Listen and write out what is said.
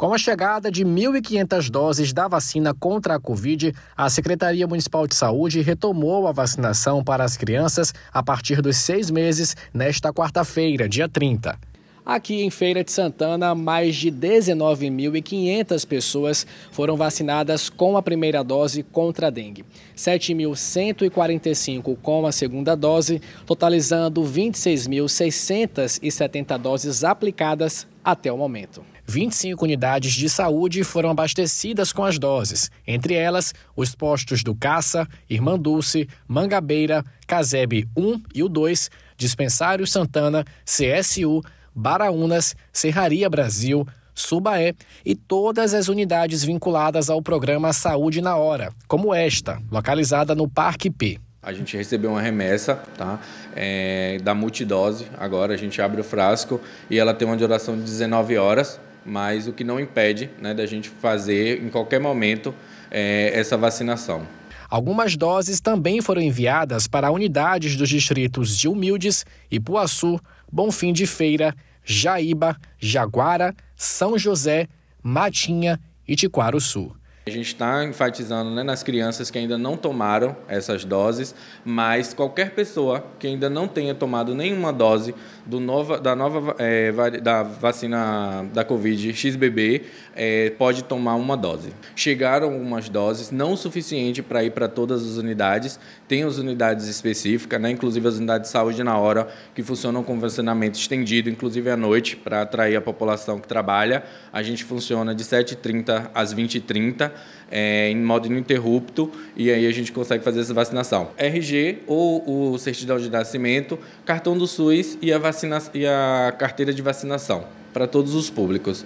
Com a chegada de 1.500 doses da vacina contra a Covid, a Secretaria Municipal de Saúde retomou a vacinação para as crianças a partir dos seis meses nesta quarta-feira, dia 30. Aqui em Feira de Santana, mais de 19.500 pessoas foram vacinadas com a primeira dose contra a dengue, 7.145 com a segunda dose, totalizando 26.670 doses aplicadas até o momento. 25 unidades de saúde foram abastecidas com as doses, entre elas os postos do Caça, Irmã Dulce, Mangabeira, Casebe 1 e o 2, Dispensário Santana, CSU, Baraunas, Serraria Brasil, Subaé e todas as unidades vinculadas ao programa Saúde na Hora, como esta, localizada no Parque P. A gente recebeu uma remessa tá? É, da multidose, agora a gente abre o frasco e ela tem uma duração de 19 horas mas o que não impede né, da gente fazer em qualquer momento é, essa vacinação. Algumas doses também foram enviadas para unidades dos distritos de Humildes, Ipuaçu, Bonfim de Feira, Jaíba, Jaguara, São José, Matinha e Tiquaro Sul. A gente está enfatizando né, nas crianças que ainda não tomaram essas doses, mas qualquer pessoa que ainda não tenha tomado nenhuma dose do nova, da nova é, da vacina da Covid XBB é, eh, pode tomar uma dose. Chegaram algumas doses, não o suficiente para ir para todas as unidades, tem as unidades específicas, né, inclusive as unidades de saúde na hora, que funcionam com funcionamento estendido, inclusive à noite, para atrair a população que trabalha. A gente funciona de 7h30 às 20h30 é, em modo ininterrupto, e aí a gente consegue fazer essa vacinação. RG ou o certidão de nascimento, cartão do SUS e a, vacina, e a carteira de vacinação para todos os públicos.